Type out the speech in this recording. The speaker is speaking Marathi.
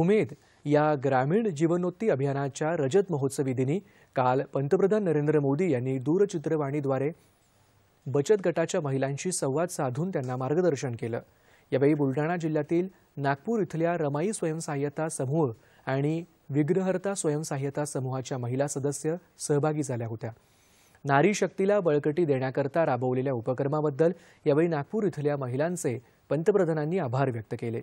उमेद या ग्रामीण जीवनोत्ती अभियानाच्या रजत महोत्सवी दिनी काल पंतप्रधान नरेंद्र मोदी यांनी दूरचित्रवाणीद्वारे बचत गटाच्या महिलांशी संवाद साधून त्यांना मार्गदर्शन केलं यावेळी बुलढाणा जिल्ह्यातील नागपूर इथल्या रमाई स्वयंसहाय्यता समूह आणि विग्रहर्ता स्वयंसहाय्यता समूहाच्या महिला सदस्य सहभागी झाल्या होत्या नारी शक्तीला बळकटी देण्याकरता राबवलेल्या उपक्रमाबद्दल यावेळी नागपूर इथल्या महिलांचे पंतप्रधानांनी आभार व्यक्त केले